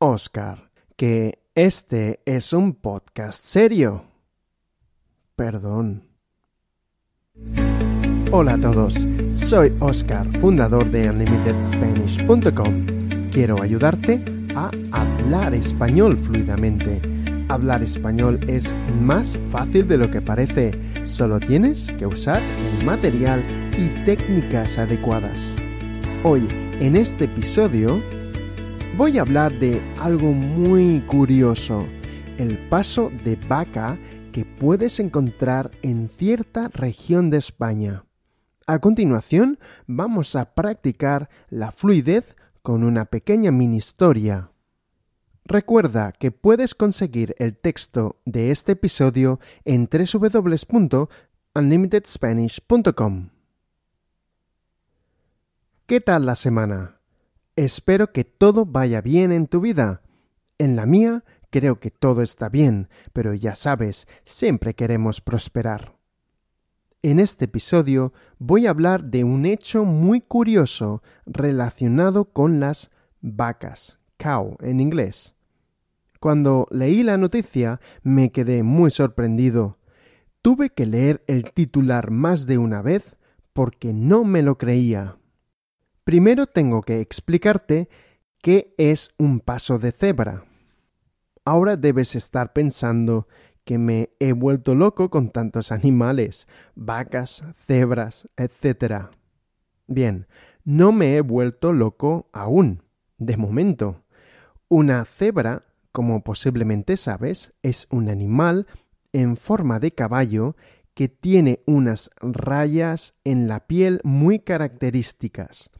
Oscar, que este es un podcast serio. Perdón. Hola a todos, soy Oscar, fundador de UnlimitedSpanish.com. Quiero ayudarte a hablar español fluidamente. Hablar español es más fácil de lo que parece, solo tienes que usar el material y técnicas adecuadas. Hoy, en este episodio, voy a hablar de algo muy curioso, el paso de vaca que puedes encontrar en cierta región de España. A continuación, vamos a practicar la fluidez con una pequeña mini historia. Recuerda que puedes conseguir el texto de este episodio en www.unlimitedspanish.com. ¿Qué tal la semana? Espero que todo vaya bien en tu vida. En la mía creo que todo está bien, pero ya sabes, siempre queremos prosperar. En este episodio voy a hablar de un hecho muy curioso relacionado con las vacas, cow en inglés. Cuando leí la noticia me quedé muy sorprendido. Tuve que leer el titular más de una vez porque no me lo creía primero tengo que explicarte qué es un paso de cebra. Ahora debes estar pensando que me he vuelto loco con tantos animales, vacas, cebras, etc. Bien, no me he vuelto loco aún, de momento. Una cebra, como posiblemente sabes, es un animal en forma de caballo que tiene unas rayas en la piel muy características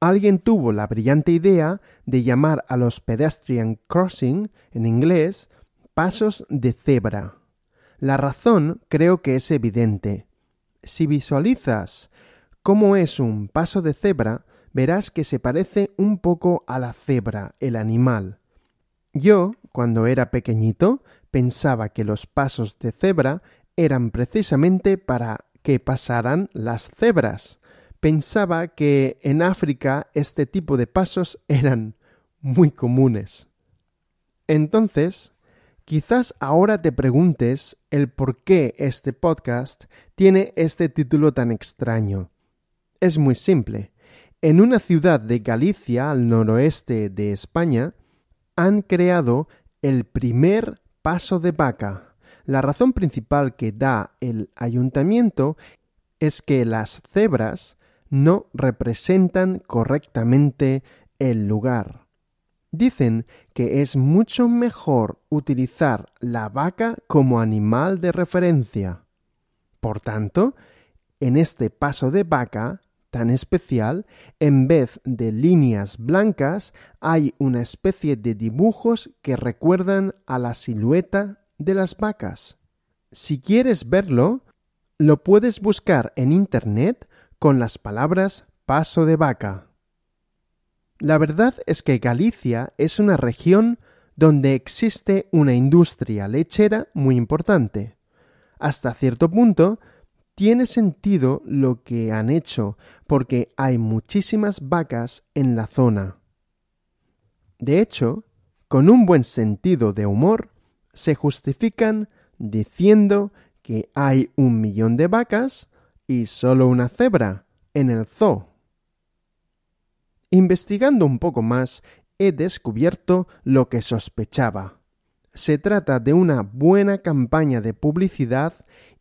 alguien tuvo la brillante idea de llamar a los pedestrian crossing, en inglés, pasos de cebra. La razón creo que es evidente. Si visualizas cómo es un paso de cebra, verás que se parece un poco a la cebra, el animal. Yo, cuando era pequeñito, pensaba que los pasos de cebra eran precisamente para que pasaran las cebras pensaba que en África este tipo de pasos eran muy comunes. Entonces, quizás ahora te preguntes el por qué este podcast tiene este título tan extraño. Es muy simple. En una ciudad de Galicia, al noroeste de España, han creado el primer paso de vaca. La razón principal que da el ayuntamiento es que las cebras no representan correctamente el lugar. Dicen que es mucho mejor utilizar la vaca como animal de referencia. Por tanto, en este paso de vaca tan especial, en vez de líneas blancas, hay una especie de dibujos que recuerdan a la silueta de las vacas. Si quieres verlo, lo puedes buscar en Internet con las palabras paso de vaca. La verdad es que Galicia es una región donde existe una industria lechera muy importante. Hasta cierto punto, tiene sentido lo que han hecho, porque hay muchísimas vacas en la zona. De hecho, con un buen sentido de humor, se justifican diciendo que hay un millón de vacas y solo una cebra en el zoo. Investigando un poco más, he descubierto lo que sospechaba. Se trata de una buena campaña de publicidad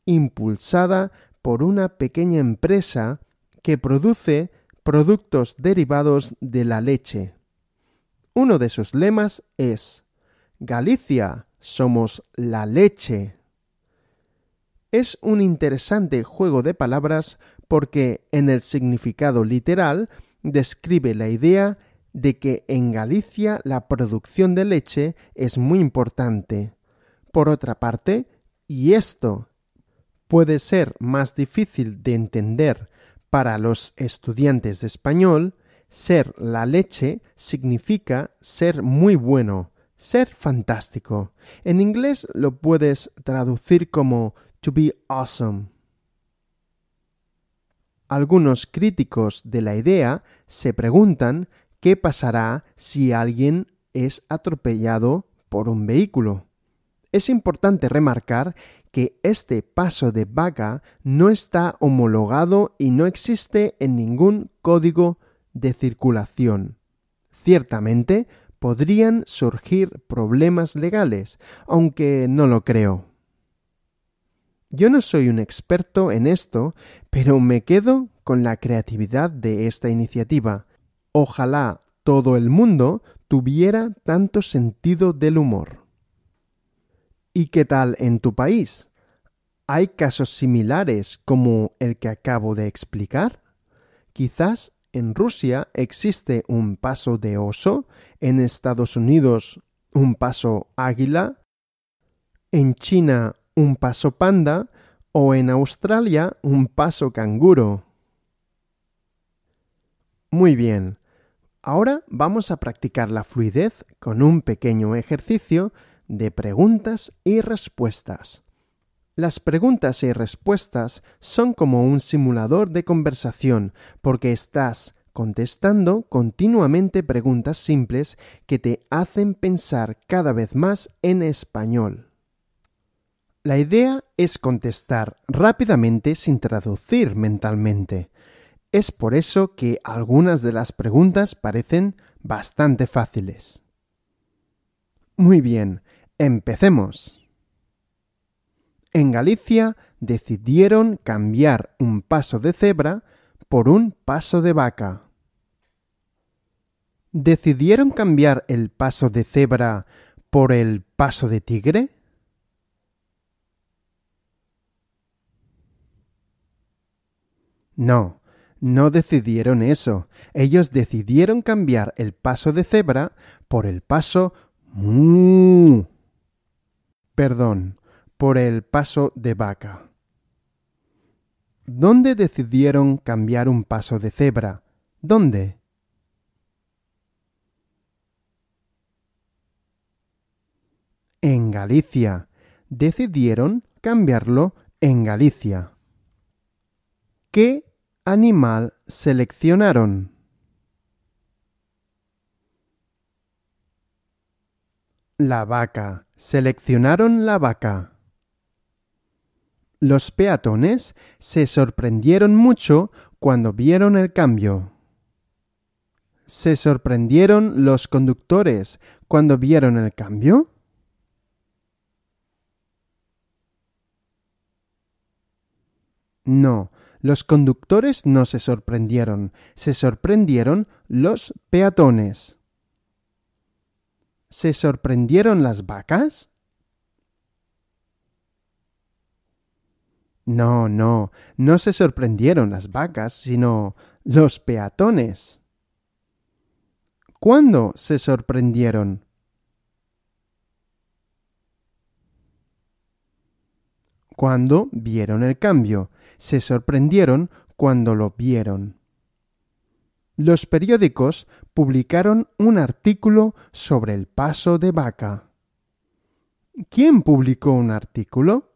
impulsada por una pequeña empresa que produce productos derivados de la leche. Uno de sus lemas es Galicia somos la leche es un interesante juego de palabras porque en el significado literal describe la idea de que en Galicia la producción de leche es muy importante. Por otra parte, y esto puede ser más difícil de entender para los estudiantes de español, ser la leche significa ser muy bueno, ser fantástico. En inglés lo puedes traducir como algunos críticos de la idea se preguntan qué pasará si alguien es atropellado por un vehículo. Es importante remarcar que este paso de vaca no está homologado y no existe en ningún código de circulación. Ciertamente podrían surgir problemas legales, aunque no lo creo. Yo no soy un experto en esto, pero me quedo con la creatividad de esta iniciativa. Ojalá todo el mundo tuviera tanto sentido del humor. ¿Y qué tal en tu país? ¿Hay casos similares como el que acabo de explicar? Quizás en Rusia existe un paso de oso, en Estados Unidos un paso águila, en China un paso panda o en Australia un paso canguro. Muy bien, ahora vamos a practicar la fluidez con un pequeño ejercicio de preguntas y respuestas. Las preguntas y respuestas son como un simulador de conversación porque estás contestando continuamente preguntas simples que te hacen pensar cada vez más en español. La idea es contestar rápidamente sin traducir mentalmente. Es por eso que algunas de las preguntas parecen bastante fáciles. Muy bien, empecemos. En Galicia decidieron cambiar un paso de cebra por un paso de vaca. ¿Decidieron cambiar el paso de cebra por el paso de tigre? No, no decidieron eso. Ellos decidieron cambiar el paso de cebra por el paso Perdón, por el paso de vaca. ¿Dónde decidieron cambiar un paso de cebra? ¿Dónde? En Galicia. Decidieron cambiarlo en Galicia. ¿Qué animal seleccionaron? La vaca. Seleccionaron la vaca. Los peatones se sorprendieron mucho cuando vieron el cambio. ¿Se sorprendieron los conductores cuando vieron el cambio? No, los conductores no se sorprendieron, se sorprendieron los peatones. ¿Se sorprendieron las vacas? No, no, no se sorprendieron las vacas, sino los peatones. ¿Cuándo se sorprendieron? cuando vieron el cambio, se sorprendieron cuando lo vieron. Los periódicos publicaron un artículo sobre el paso de vaca. ¿Quién publicó un artículo?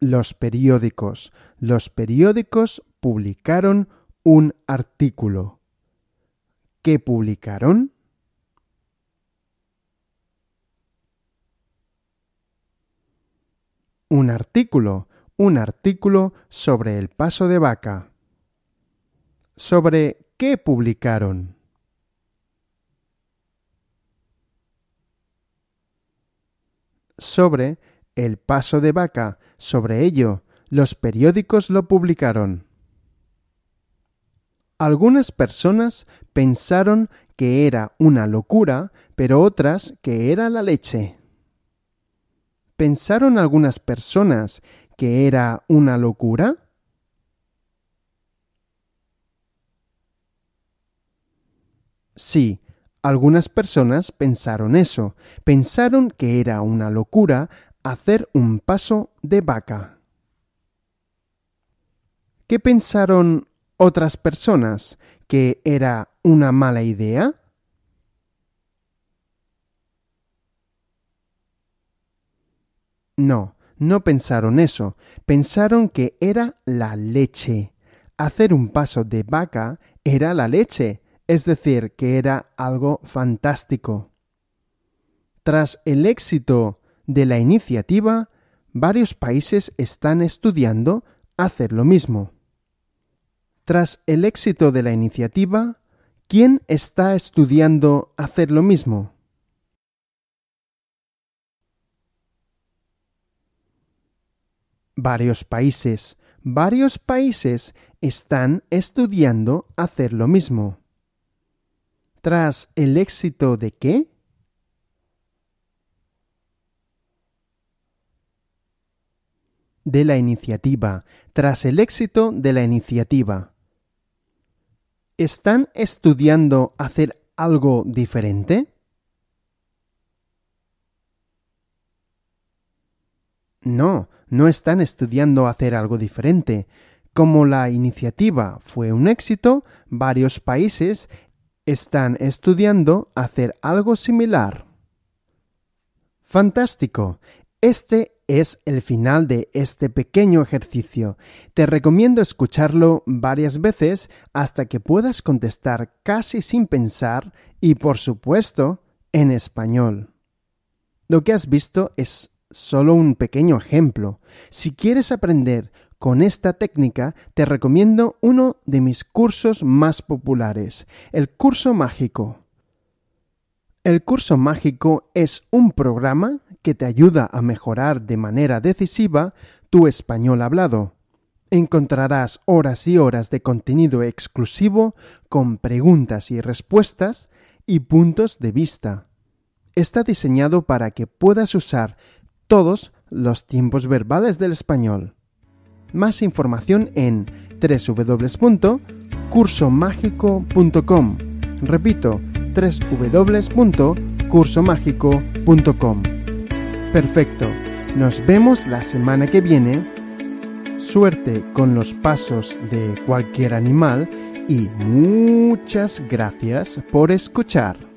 los periódicos. Los periódicos publicaron un artículo. ¿Qué publicaron? un artículo, un artículo sobre el paso de vaca. ¿Sobre qué publicaron? Sobre el paso de vaca, sobre ello, los periódicos lo publicaron. Algunas personas pensaron que era una locura, pero otras que era la leche. ¿pensaron algunas personas que era una locura? Sí, algunas personas pensaron eso, pensaron que era una locura hacer un paso de vaca. ¿Qué pensaron otras personas? ¿Que era una mala idea? No, no pensaron eso, pensaron que era la leche. Hacer un paso de vaca era la leche, es decir, que era algo fantástico. Tras el éxito de la iniciativa, varios países están estudiando hacer lo mismo. Tras el éxito de la iniciativa, ¿quién está estudiando hacer lo mismo? Varios países, varios países están estudiando hacer lo mismo. Tras el éxito de qué? De la iniciativa, tras el éxito de la iniciativa. ¿Están estudiando hacer algo diferente? No, no están estudiando hacer algo diferente. Como la iniciativa fue un éxito, varios países están estudiando hacer algo similar. Fantástico. Este es el final de este pequeño ejercicio. Te recomiendo escucharlo varias veces hasta que puedas contestar casi sin pensar y, por supuesto, en español. Lo que has visto es solo un pequeño ejemplo. Si quieres aprender con esta técnica, te recomiendo uno de mis cursos más populares, el curso mágico. El curso mágico es un programa que te ayuda a mejorar de manera decisiva tu español hablado. Encontrarás horas y horas de contenido exclusivo con preguntas y respuestas y puntos de vista. Está diseñado para que puedas usar todos los tiempos verbales del español. Más información en www.cursomágico.com. Repito, www.cursomágico.com. Perfecto, nos vemos la semana que viene. Suerte con los pasos de cualquier animal y muchas gracias por escuchar.